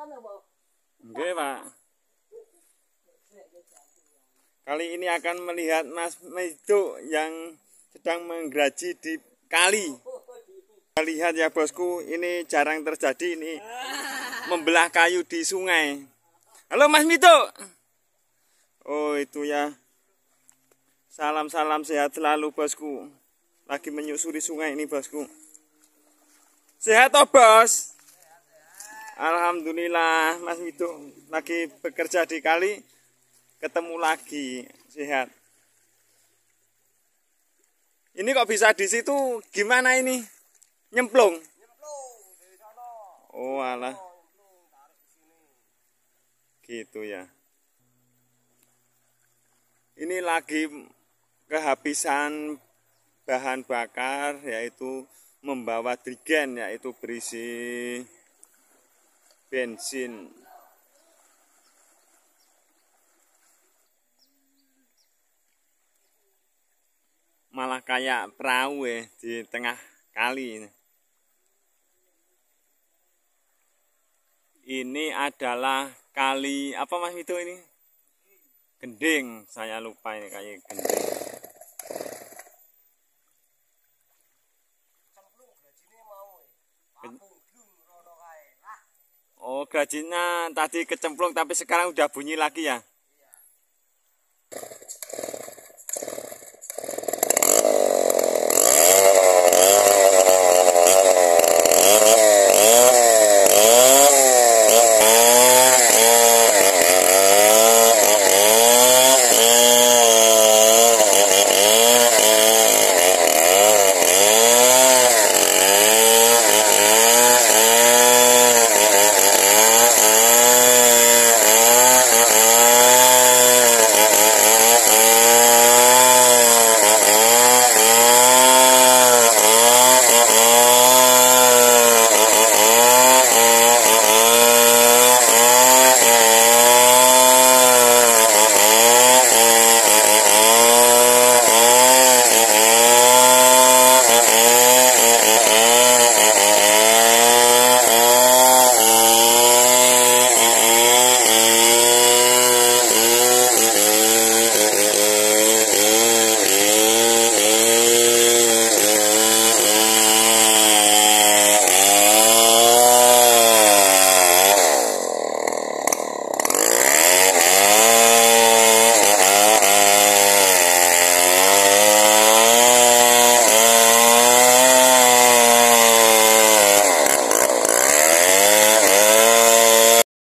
Oke Pak. Kali ini akan melihat Mas Mejo yang sedang menggeraji di kali. Kita lihat ya bosku, ini jarang terjadi ini membelah kayu di sungai. Halo Mas Mito. Oh itu ya. Salam-salam sehat selalu bosku. Lagi menyusuri sungai ini bosku. Sehat toh bos? Alhamdulillah Mas Widu lagi bekerja di kali ketemu lagi sehat. Ini kok bisa di situ gimana ini? Nyemplung. Oh alah. Gitu ya. Ini lagi kehabisan bahan bakar yaitu membawa drigen yaitu berisi bensin malah kayak perahu ya di tengah kali ini Ini adalah kali apa mas itu ini gending saya lupa ini kayak gending Oh, gajinya tadi kecemplung tapi sekarang udah bunyi lagi ya?